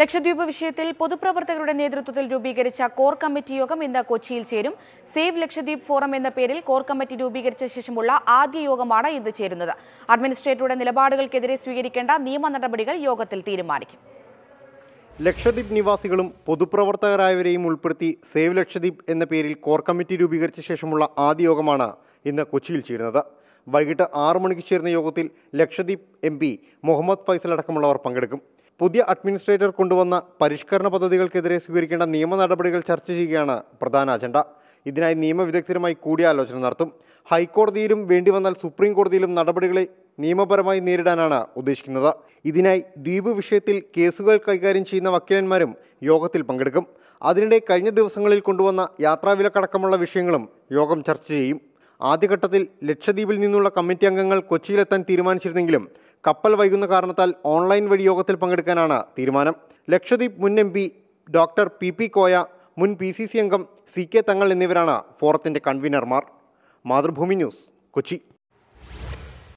ലക്ഷദ്വീപ് വിഷയത്തിൽ പൊതുപ്രവർത്തകരുടെ നേതൃത്വത്തിൽ രൂപീകരിച്ച കോർ കമ്മിറ്റി യോഗം ഇന്ന് കൊച്ചിയിൽ ചേരും സേവ് ലക്ഷദ്വീപ് ഫോറം എന്ന പേരിൽ കോർ കമ്മിറ്റി രൂപീകരിച്ച ശേഷമുള്ള ആദ്യ യോഗമാണ് ഇന്ന് ചേരുന്നത് അഡ്മിനിസ്ട്രേറ്ററുടെ നിലപാടുകൾക്കെതിരെ സ്വീകരിക്കേണ്ട നിയമ നടപടികൾ യോഗത്തിൽ തീരുമാനിക്കും ലക്ഷദ്വീപ് നിവാസികളും പൊതുപ്രവർത്തകരായവരെയും ഉൾപ്പെടുത്തി സേവ് ലക്ഷദ്വീപ് എന്ന പേരിൽ കോർ കമ്മിറ്റി രൂപീകരിച്ച ശേഷമുള്ള ആദ്യ യോഗമാണ് ഇന്ന് കൊച്ചിയിൽ ചേരുന്നത് വൈകിട്ട് ആറു മണിക്ക് ചേരുന്ന യോഗത്തിൽ ലക്ഷദ്വീപ് എം മുഹമ്മദ് ഫൈസൽ അടക്കമുള്ളവർ പങ്കെടുക്കും പുതിയ അഡ്മിനിസ്ട്രേറ്റർ കൊണ്ടുവന്ന പരിഷ്കരണ പദ്ധതികൾക്കെതിരെ സ്വീകരിക്കേണ്ട നിയമ നടപടികൾ ചർച്ച ചെയ്യുകയാണ് പ്രധാന അജണ്ട ഇതിനായി നിയമവിദഗ്ധരുമായി കൂടിയാലോചന നടത്തും ഹൈക്കോടതിയിലും വേണ്ടി വന്നാൽ സുപ്രീം കോടതിയിലും നടപടികളെ നിയമപരമായി നേരിടാനാണ് ഉദ്ദേശിക്കുന്നത് ഇതിനായി ദ്വീപ് വിഷയത്തിൽ കേസുകൾ കൈകാര്യം ചെയ്യുന്ന വക്കീലന്മാരും യോഗത്തിൽ പങ്കെടുക്കും അതിനിടെ കഴിഞ്ഞ ദിവസങ്ങളിൽ കൊണ്ടുവന്ന യാത്രാവിലക്കടക്കമുള്ള വിഷയങ്ങളും യോഗം ചർച്ച ചെയ്യും ആദ്യഘട്ടത്തിൽ ലക്ഷദ്വീപിൽ നിന്നുള്ള കമ്മിറ്റി അംഗങ്ങൾ കൊച്ചിയിലെത്താൻ തീരുമാനിച്ചിരുന്നെങ്കിലും കപ്പൽ വൈകുന്ന കാരണത്താൽ ഓൺലൈൻ വഴി യോഗത്തിൽ പങ്കെടുക്കാനാണ് തീരുമാനം ലക്ഷദ്വീപ് മുൻ M P doctor P P Koya മുൻ പി സി സി അംഗം സി കെ തങ്ങൾ എന്നിവരാണ് ഫോറത്തിൻ്റെ കൺവീനർമാർ മാതൃഭൂമി ന്യൂസ് കൊച്ചി